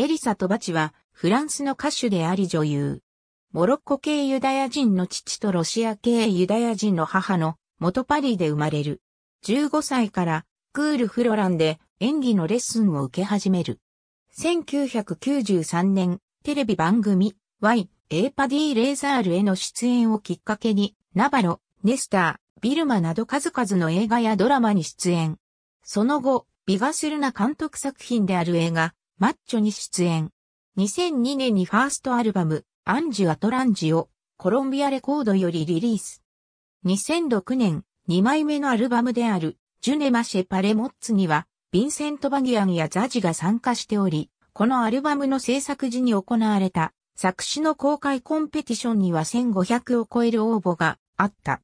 エリサ・トバチは、フランスの歌手であり女優。モロッコ系ユダヤ人の父とロシア系ユダヤ人の母の、元パリで生まれる。15歳から、クール・フロランで演技のレッスンを受け始める。1993年、テレビ番組、Y、エーパディ・レーザールへの出演をきっかけに、ナバロ、ネスター、ビルマなど数々の映画やドラマに出演。その後、ビガスルナ監督作品である映画、マッチョに出演。2002年にファーストアルバム、アンジュ・アトランジをコロンビアレコードよりリリース。2006年、2枚目のアルバムである、ジュネマシェ・パレモッツには、ヴィンセント・バギアンやザジが参加しており、このアルバムの制作時に行われた作詞の公開コンペティションには1500を超える応募があった。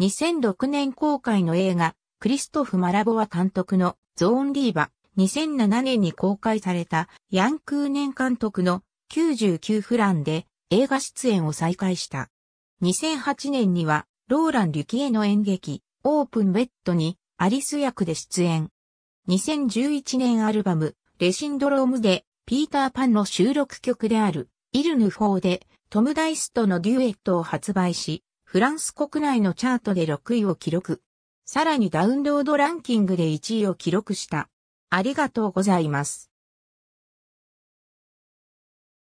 2006年公開の映画、クリストフ・マラボア監督のゾーン・リーバ、2007年に公開されたヤン・クーネン監督の99フランで映画出演を再開した。2008年にはローラン・リュキエの演劇オープン・ウェットにアリス役で出演。2011年アルバムレシンドロームでピーター・パンの収録曲であるイルヌ・フォーでトム・ダイスとのデュエットを発売し、フランス国内のチャートで6位を記録。さらにダウンロードランキングで1位を記録した。ありがとうございます。